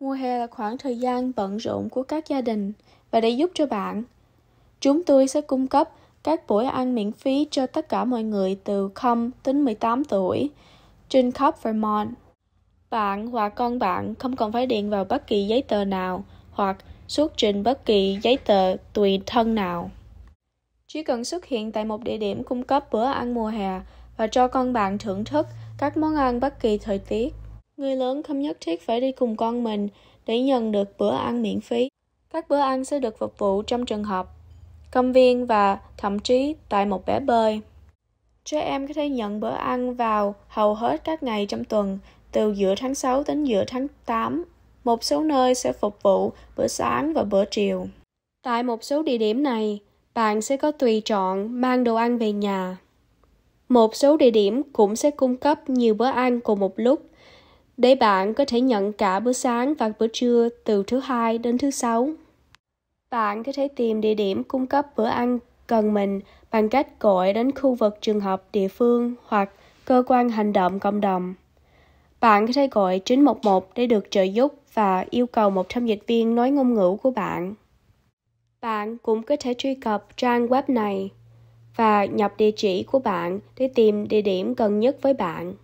Mùa hè là khoảng thời gian bận rộn của các gia đình và để giúp cho bạn. Chúng tôi sẽ cung cấp các buổi ăn miễn phí cho tất cả mọi người từ 0 đến 18 tuổi trên khắp Vermont. Bạn hoặc con bạn không cần phải điền vào bất kỳ giấy tờ nào hoặc xuất trình bất kỳ giấy tờ tùy thân nào. Chỉ cần xuất hiện tại một địa điểm cung cấp bữa ăn mùa hè và cho con bạn thưởng thức các món ăn bất kỳ thời tiết. Người lớn không nhất thiết phải đi cùng con mình để nhận được bữa ăn miễn phí. Các bữa ăn sẽ được phục vụ trong trường học, công viên và thậm chí tại một bé bơi. Trẻ em có thể nhận bữa ăn vào hầu hết các ngày trong tuần, từ giữa tháng 6 đến giữa tháng 8. Một số nơi sẽ phục vụ bữa sáng và bữa chiều. Tại một số địa điểm này, bạn sẽ có tùy chọn mang đồ ăn về nhà. Một số địa điểm cũng sẽ cung cấp nhiều bữa ăn cùng một lúc để bạn có thể nhận cả bữa sáng và bữa trưa từ thứ hai đến thứ sáu. Bạn có thể tìm địa điểm cung cấp bữa ăn cần mình bằng cách gọi đến khu vực trường học địa phương hoặc cơ quan hành động cộng đồng. Bạn có thể gọi 911 để được trợ giúp và yêu cầu một tham dịch viên nói ngôn ngữ của bạn. Bạn cũng có thể truy cập trang web này và nhập địa chỉ của bạn để tìm địa điểm gần nhất với bạn.